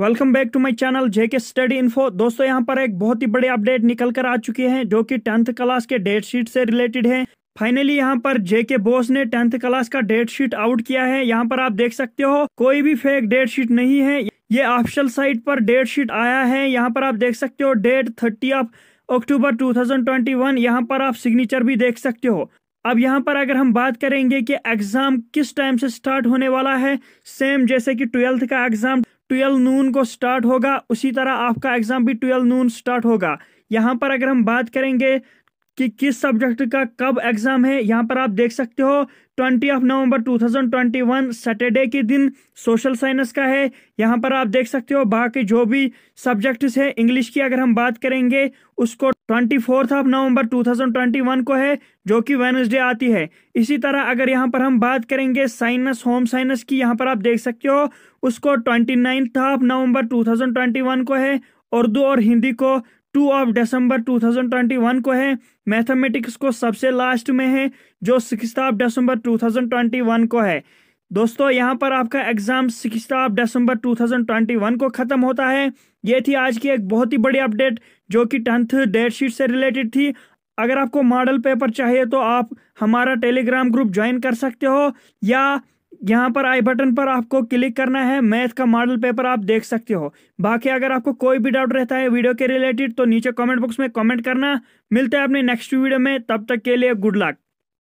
welcome back to my channel JK study info दोस्तों यहां पर एक बहुत ही बड़ी अपडेट निकल कर आ चुकी है जो कि टेंथ क्लास के डेट शीट से रिलेटेड है फाइनली यहाँ पर जेके बोस ने टेंथ क्लास का डेट शीट आउट किया है यहाँ पर आप देख सकते हो कोई भी फेक डेट शीट नहीं है ये ऑफिशियल साइट पर डेट शीट आया है यहाँ पर आप देख सकते हो date thirty of October to यहाँ पर आप सिग्नेचर भी देख सकते हो अब यहाँ पर अगर हम बात करेंगे कि एग्ज़ाम किस टाइम से स्टार्ट होने वाला है सेम जैसे कि ट्वेल्थ का एग्ज़ाम ट्वेल्व नून को स्टार्ट होगा उसी तरह आपका एग्ज़ाम भी ट्वेल्व नून स्टार्ट होगा यहाँ पर अगर हम बात करेंगे कि किस सब्जेक्ट का कब एग्जाम है यहाँ पर आप देख सकते हो ट्वेंटी ऑफ नवंबर 2021 सैटरडे के दिन सोशल साइंस का है यहाँ पर आप देख सकते हो बाकी जो भी सब्जेक्ट्स हैं इंग्लिश की अगर हम बात करेंगे उसको ट्वेंटी फोर्थ ऑफ नवंबर 2021 को है जो कि वेनसडे आती है इसी तरह अगर यहाँ पर हम बात करेंगे साइनस होम साइनस की यहाँ पर आप देख सकते हो उसको twenty ninth of November one को है उर्दू और हिंदी को टू ऑफ दिसंबर 2021 को है मैथमेटिक्स को सबसे लास्ट में है जो सिक्स ऑफ दिसंबर 2021 को है दोस्तों यहाँ पर आपका एग्ज़ाम सिक्स ऑफ दिसंबर 2021 को ख़त्म होता है ये थी आज की एक बहुत ही बड़ी अपडेट जो कि टेंथ डेट शीट से रिलेटेड थी अगर आपको मॉडल पेपर चाहिए तो आप हमारा टेलीग्राम ग्रुप ज्वाइन कर सकते हो या यहाँ पर आई बटन पर आपको क्लिक करना है मैथ का मॉडल पेपर आप देख सकते हो बाकी अगर आपको कोई भी डाउट रहता है वीडियो के रिलेटेड तो नीचे कमेंट बॉक्स में कमेंट करना मिलते हैं अपने नेक्स्ट वीडियो में तब तक के लिए गुड लक